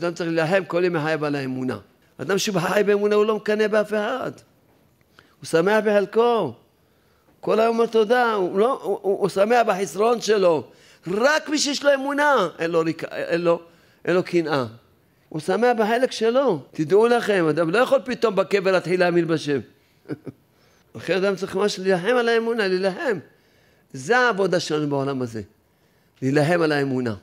אדם צריך להילחם כל ימי חייו על האמונה. אדם שחי באמונה הוא לא מקנא באף אחד. הוא שמח בחלקו. כל היום אומר תודה, הוא, לא, הוא, הוא, הוא שמח בחסרון שלו. רק מי שיש לו אמונה, אין לו, אין לו, אין לו קנאה. הוא שמח בחלק שלו. תדעו לכם, אדם לא יכול פתאום בקבר להתחיל להאמין בשם. אחרי אדם צריך ממש להילחם על האמונה, להילחם. זה העבודה שלנו בעולם הזה. להילחם על האמונה.